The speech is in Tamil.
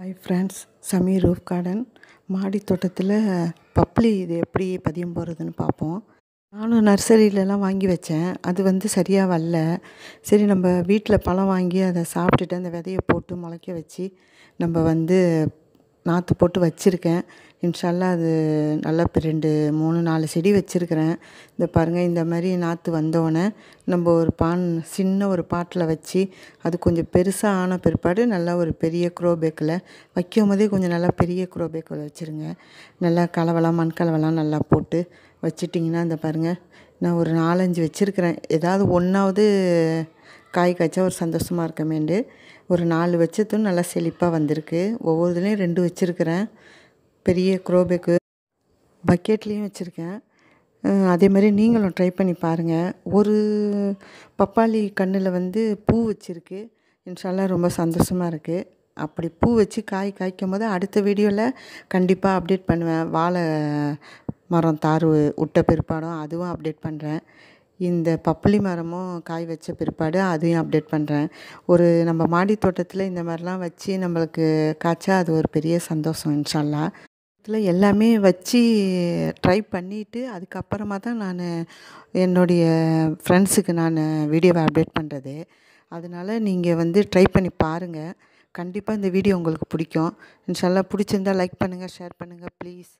hi friends Sameer roof garden மாடி தோட்டத்தில் பப்ளி இது எப்படி பதியம் போகிறதுன்னு பார்ப்போம் நானும் நர்சரியிலலாம் வாங்கி வச்சேன் அது வந்து சரியாக வரல சரி நம்ம வீட்டில் பழம் வாங்கி அதை சாப்பிட்டுட்டு அந்த விதையை போட்டு முளைக்க வச்சு நம்ம வந்து நாற்று போட்டு வச்சுருக்கேன் இன்ஷால்லா அது நல்லா இப்போ ரெண்டு மூணு நாலு செடி வச்சுருக்கிறேன் இந்த பாருங்கள் இந்த மாதிரி நாற்று வந்தோடனே நம்ம ஒரு பான் சின்ன ஒரு பாட்டில் வச்சு அது கொஞ்சம் பெருசாக ஆன பிற்பாடு நல்லா ஒரு பெரிய குரோபேக்கில் வைக்கும் போதே கொஞ்சம் நல்லா பெரிய குரோபேக்கில் வச்சுருங்க நல்லா கலவெல்லாம் மண் கலவெல்லாம் நல்லா போட்டு வச்சிட்டிங்கன்னா இந்த பாருங்கள் நான் ஒரு நாலஞ்சு வச்சுருக்கிறேன் ஏதாவது ஒன்றாவது காய் காய்ச்சா ஒரு சந்தோஷமாக இருக்கமேண்டு ஒரு நாலு வச்சதும் நல்லா செழிப்பாக வந்திருக்கு ஒவ்வொருதுலேயும் ரெண்டு வச்சுருக்கிறேன் பெரிய குரோபேக்கு பக்கெட்லேயும் வச்சுருக்கேன் அதே மாதிரி நீங்களும் ட்ரை பண்ணி பாருங்கள் ஒரு பப்பாளி கண்ணில் வந்து பூ வச்சுருக்கு இன்ஷால்லாம் ரொம்ப சந்தோஷமாக இருக்குது அப்படி பூ வச்சு காய் காய்க்கும் போது அடுத்த வீடியோவில் கண்டிப்பாக அப்டேட் பண்ணுவேன் வாழை மரம் தாறு விட்ட பிற்பாடும் அதுவும் அப்டேட் பண்ணுறேன் இந்த பப்பளி மரமும் காய் வச்ச பிற்பாடு அதையும் அப்டேட் பண்ணுறேன் ஒரு நம்ம மாடி தோட்டத்தில் இந்த மாதிரிலாம் வச்சு நம்மளுக்கு காய்ச்சா அது ஒரு பெரிய சந்தோஷம் இன்ஷால்லாம் இதில் எல்லாமே வச்சு ட்ரை பண்ணிவிட்டு அதுக்கப்புறமா தான் நான் என்னுடைய ஃப்ரெண்ட்ஸுக்கு நான் வீடியோவை அப்டேட் பண்ணுறது அதனால் நீங்கள் வந்து ட்ரை பண்ணி பாருங்கள் கண்டிப்பாக இந்த வீடியோ உங்களுக்கு பிடிக்கும் இன்ஷால்லாம் பிடிச்சிருந்தால் லைக் பண்ணுங்கள் ஷேர் பண்ணுங்கள் ப்ளீஸ்